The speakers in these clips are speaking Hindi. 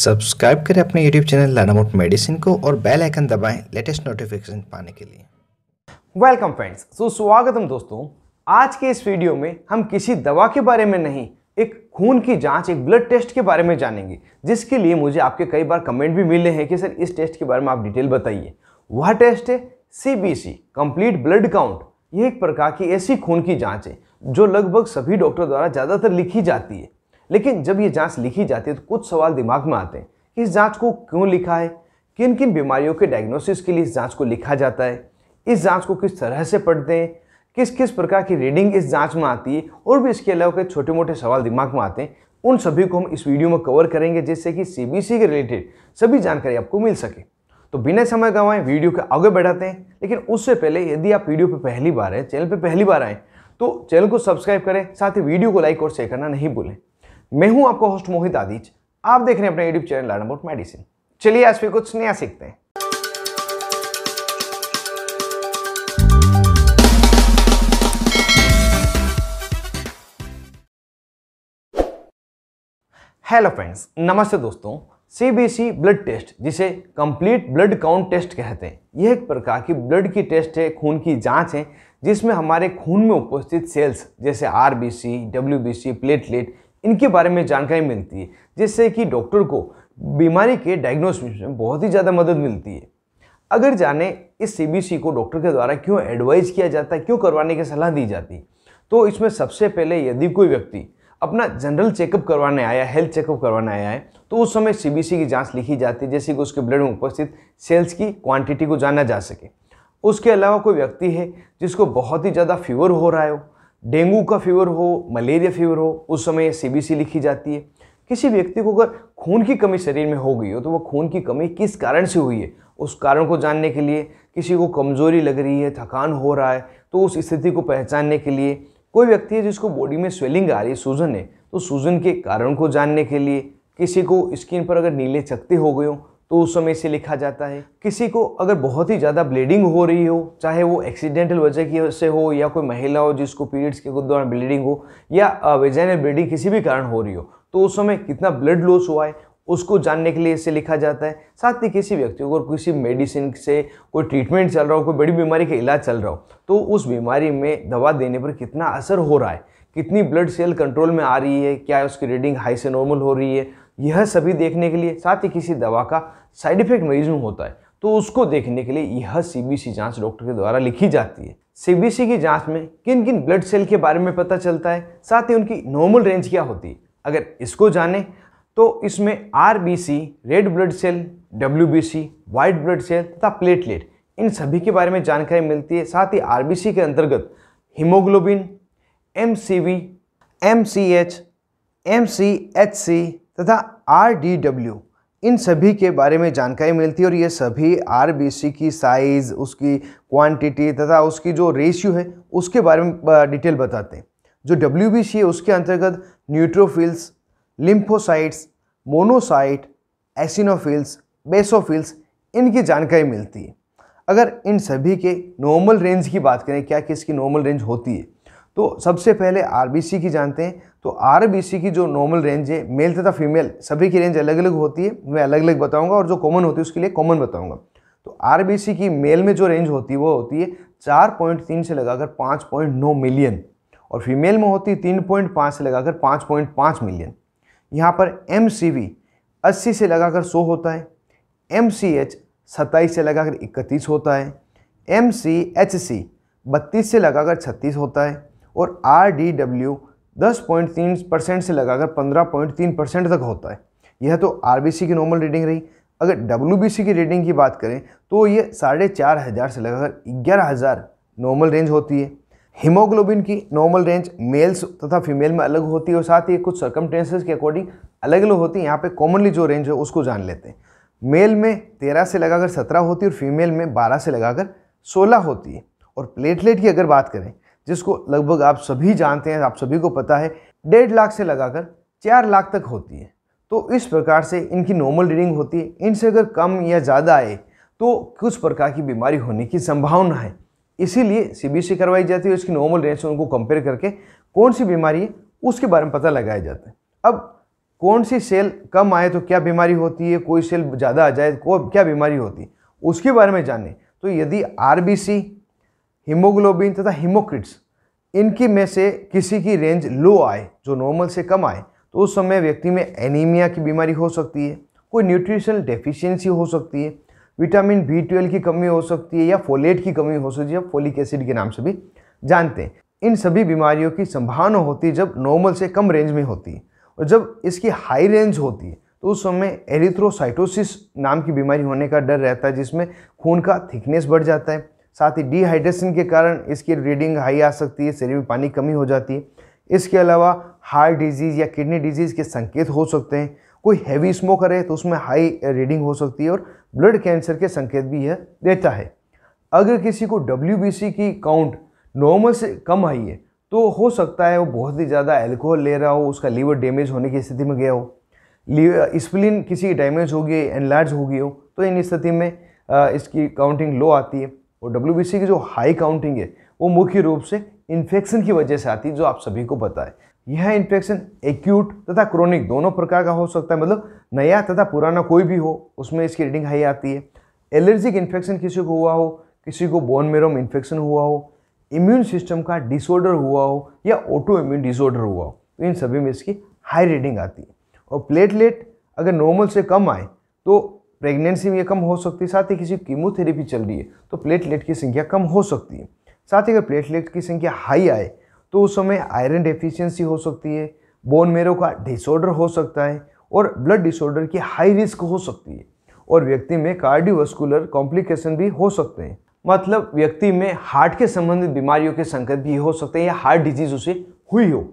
सब्सक्राइब करें अपने यूट्यूब चैनल लानामोट मेडिसिन को और बेल आइकन दबाएं लेटेस्ट नोटिफिकेशन पाने के लिए वेलकम फ्रेंड्स सो दोस्तों आज के इस वीडियो में हम किसी दवा के बारे में नहीं एक खून की जांच एक ब्लड टेस्ट के बारे में जानेंगे जिसके लिए मुझे आपके कई बार कमेंट भी मिले हैं कि सर इस टेस्ट के बारे में आप डिटेल बताइए वह टेस्ट है C B C complete blood count ये एक प्रकार की ऐसी खून की जाँच है जो लगभग सभी डॉक्टर द्वारा ज़्यादातर लिखी जाती है लेकिन जब ये जांच लिखी जाती है तो कुछ सवाल दिमाग में आते हैं कि इस जांच को क्यों लिखा है किन किन बीमारियों के डायग्नोसिस के लिए इस जांच को लिखा जाता है इस जांच को किस तरह से पढ़ते हैं किस किस प्रकार की रीडिंग इस जांच में आती है और भी इसके अलावा के छोटे मोटे सवाल दिमाग में आते हैं उन सभी को हम इस वीडियो में कवर करेंगे जिससे कि सी के रिलेटेड सभी जानकारी आपको मिल सके तो बिना समय गंवाएं वीडियो के आगे बढ़ाते हैं लेकिन उससे पहले यदि आप वीडियो पर पहली बार आए चैनल पर पहली बार आएँ तो चैनल को सब्सक्राइब करें साथ ही वीडियो को लाइक और शेयर करना नहीं भूलें मैं हूं आपको होस्ट मोहित आदिच आप देख रहे हैं अपने YouTube channel learn about medicine चलिए आज फिर कुछ नया सीखते हैं हेलो फ्रेंड्स नमस्ते दोस्तों सीबीसी ब्लड टेस्ट जिसे कंप्लीट ब्लड काउंट टेस्ट कहते हैं यह एक प्रकार की ब्लड की टेस्ट है खून की जांच है जिसमें हमारे खून में उपस्थित सेल्स जैसे आरबीसी डब्ल्यूबीसी प्लेटलेट इनके बारे में जानकारी मिलती है जिससे कि डॉक्टर को बीमारी के डायग्नोसिस में बहुत ही ज़्यादा मदद मिलती है अगर जाने इस सीबीसी को डॉक्टर के द्वारा क्यों एडवाइज़ किया जाता है क्यों करवाने की सलाह दी जाती तो इसमें सबसे पहले यदि कोई व्यक्ति अपना जनरल चेकअप करवाने आया हेल्थ चेकअप करवाने आया है तो उस समय सीबीसी की जांच लिखी जाती है जैसे कि उसके ब्लड में उपस्थित सेल्स की क्वांटिटी को जाना जा सके उसके अलावा कोई व्यक्ति है जिसको बहुत ही ज़्यादा फीवर हो रहा है डेंगू का फीवर हो मलेरिया फीवर हो उस समय सीबीसी लिखी जाती है किसी व्यक्ति को अगर खून की कमी शरीर में हो गई हो तो वो खून की कमी किस कारण से हुई है उस कारण को जानने के लिए किसी को कमज़ोरी लग रही है थकान हो रहा है तो उस स्थिति को पहचानने के लिए कोई व्यक्ति है जिसको बॉडी में स्वेलिंग आ रही है सूजन है तो सूजन के कारण को जानने के लिए किसी को स्किन पर अगर नीले चकते हो गए हों तो उस समय से लिखा जाता है किसी को अगर बहुत ही ज़्यादा ब्लीडिंग हो रही हो चाहे वो एक्सीडेंटल वजह की से हो या कोई महिला हो जिसको पीरियड्स के दौरान ब्लीडिंग हो या वेजाइनल ब्लीडिंग किसी भी कारण हो रही हो तो उस समय कितना ब्लड लॉस हुआ है उसको जानने के लिए इसे लिखा जाता है साथ ही किसी व्यक्ति को किसी मेडिसिन से कोई ट्रीटमेंट चल रहा हो कोई बड़ी बीमारी का इलाज चल रहा हो तो उस बीमारी में दवा देने पर कितना असर हो रहा है कितनी ब्लड सेल कंट्रोल में आ रही है क्या उसकी रीडिंग हाई से नॉर्मल हो रही है यह सभी देखने के लिए साथ ही किसी दवा का साइड इफेक्ट मरीज में होता है तो उसको देखने के लिए यह सीबीसी जांच डॉक्टर के द्वारा लिखी जाती है सीबीसी की जांच में किन किन ब्लड सेल के बारे में पता चलता है साथ ही उनकी नॉर्मल रेंज क्या होती है अगर इसको जाने तो इसमें R red blood cell W white blood cell तथा प्लेटलेट इन सभी के बारे में जानकारी मिलती है साथ ही आर के अंतर्गत haemoglobin M C V M C H M C H C तथा आर डी डब्ल्यू इन सभी के बारे में जानकारी मिलती है और ये सभी आर बी सी की साइज़ उसकी क्वांटिटी तथा उसकी जो रेशियो है उसके बारे में डिटेल बताते हैं जो डब्ल्यू बी सी है उसके अंतर्गत neutrophils lymphocytes monocyte eosinophils basophils इनकी जानकारी मिलती है अगर इन सभी के नॉर्मल रेंज की बात करें क्या किसकी नॉर्मल रेंज होती है तो सबसे पहले सी की जानते हैं तो आर की जो नॉर्मल रेंज है मेल तथा फीमेल सभी की रेंज अलग अलग होती है मैं अलग अलग बताऊंगा और जो कॉमन होती है उसके लिए कॉमन बताऊंगा तो आर की मेल में जो रेंज होती है वो होती है चार पॉइंट तीन से लगाकर पाँच पॉइंट नौ मिलियन और फीमेल में होती है तीन पॉइंट पाँच से लगाकर पाँच पॉइंट पाँच मिलियन यहाँ पर एम सी वी अस्सी से लगाकर सौ होता है एम सी एच से लगाकर इकतीस होता है एम सी एच सी बत्तीस से लगाकर छत्तीस होता है और आर डी डब्ल्यू दस पॉइंट तीन परसेंट से लगाकर पंद्रह पॉइंट तीन परसेंट तक होता है यह तो आर की नॉर्मल रीडिंग रही अगर डब्ल्यू की रीडिंग की बात करें तो ये साढ़े चार हज़ार से लगाकर ग्यारह हज़ार नॉर्मल रेंज होती है हीमोग्लोबिन की नॉर्मल रेंज मेल्स तथा फीमेल में अलग होती है और साथ ही कुछ सर्कमटेंसेज के अकॉर्डिंग अलग अलग होती है यहाँ पर कॉमनली जो रेंज है उसको जान लेते हैं मेल में तेरह से लगाकर सत्रह होती है और फीमेल में बारह से लगाकर सोलह होती है और प्लेटलेट की अगर बात करें जिसको लगभग आप सभी जानते हैं आप सभी को पता है डेढ़ लाख से लगाकर चार लाख तक होती है तो इस प्रकार से इनकी नॉर्मल रीडिंग होती है इनसे अगर कम या ज़्यादा आए तो कुछ प्रकार की बीमारी होने की संभावना है इसीलिए सीबीएसई करवाई जाती है उसकी नॉर्मल रेंज से उनको कंपेयर करके कौन सी बीमारी है उसके बारे में पता लगाया जाता है अब कौन सी सेल कम आए तो क्या बीमारी होती है कोई सेल ज़्यादा आ जाए को तो क्या बीमारी होती है उसके बारे में जाने तो यदि आर हीमोग्लोबिन तथा हीमोक्रिट्स इनकी में से किसी की रेंज लो आए जो नॉर्मल से कम आए तो उस समय व्यक्ति में एनीमिया की बीमारी हो सकती है कोई न्यूट्रिशनल डेफिशिएंसी हो सकती है विटामिन बी ट्वेल्व की कमी हो सकती है या फोलेट की कमी हो सकती है फोलिक एसिड के नाम से भी जानते हैं इन सभी बीमारियों की संभावना होती है जब नॉर्मल से कम रेंज में होती है और जब इसकी हाई रेंज होती है तो उस समय एरिथ्रोसाइटोसिस नाम की बीमारी होने का डर रहता है जिसमें खून का थिकनेस बढ़ जाता है साथ ही डिहाइड्रेशन के कारण इसकी रीडिंग हाई आ सकती है शरीर में पानी कमी हो जाती है इसके अलावा हार्ट डिजीज़ या किडनी डिजीज़ के संकेत हो सकते हैं कोई हैवी स्मोकर है तो उसमें हाई रीडिंग हो सकती है और ब्लड कैंसर के संकेत भी यह देता है अगर किसी को डब्ल्यू की काउंट नॉर्मल से कम आई है तो हो सकता है वो बहुत ही ज़्यादा एल्कोहल ले रहा हो उसका लीवर डैमेज होने की स्थिति में गया हो स्प्लिन किसी डैमेज हो गई एनलार्ज हो गई हो तो इन स्थिति में इसकी काउंटिंग लो आती है और डब्ल्यू की जो हाई काउंटिंग है वो मुख्य रूप से इन्फेक्शन की वजह से आती है जो आप सभी को पता है यह इन्फेक्शन एक्यूट तथा क्रोनिक दोनों प्रकार का हो सकता है मतलब नया तथा पुराना कोई भी हो उसमें इसकी रीडिंग हाई आती है एलर्जिक इन्फेक्शन किसी को हुआ हो किसी को बोन मेरोम इन्फेक्शन हुआ हो इम्यून सिस्टम का डिसऑर्डर हुआ हो या ऑटो इम्यून डिसऑर्डर हुआ हो तो इन सभी में इसकी हाई रीडिंग आती है और प्लेटलेट अगर नॉर्मल से कम आए तो प्रेगनेंसी में कम हो सकती है साथ ही किसी कीमोथेरेपी चल रही है तो प्लेटलेट की संख्या कम हो सकती है साथ ही अगर प्लेटलेट की संख्या हाई आए तो उस समय आयरन डेफिशिएंसी हो सकती है बोन मेरो का डिसऑर्डर हो सकता है और ब्लड डिसऑर्डर की हाई रिस्क हो सकती है और व्यक्ति में कार्डियोवास्कुलर कॉम्प्लिकेशन भी हो सकते हैं मतलब व्यक्ति में हार्ट के संबंधित बीमारियों के संकेत भी हो सकते हैं या हार्ट डिजीज उसे हुई हो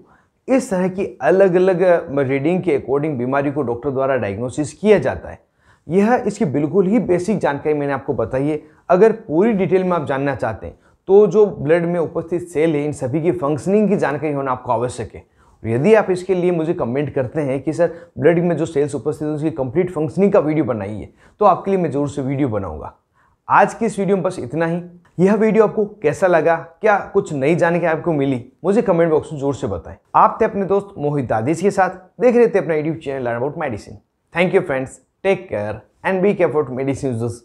इस तरह की अलग अलग रीडिंग के अकॉर्डिंग बीमारी को डॉक्टर द्वारा डायग्नोसिस किया जाता है यह इसकी बिल्कुल ही बेसिक जानकारी मैंने आपको बताई है अगर पूरी डिटेल में आप जानना चाहते हैं तो जो ब्लड में उपस्थित सेल है इन सभी की फंक्शनिंग की जानकारी होना आपको आवश्यक है यदि आप इसके लिए मुझे कमेंट करते हैं कि सर ब्लड में जो सेल्स उपस्थित है उसकी कंप्लीट फंक्शनिंग का वीडियो बनाइए तो आपके लिए मैं जरूर से वीडियो बनाऊंगा आज की इस वीडियो में बस इतना ही यह वीडियो आपको कैसा लगा क्या कुछ नई जानकारी आपको मिली मुझे कमेंट बॉक्स में जोर से बताएं आप थे अपने दोस्त मोहित दादीज के साथ देख रहे थे अपना YouTube channel about medicine thank you friends Take care and be careful to medicine users.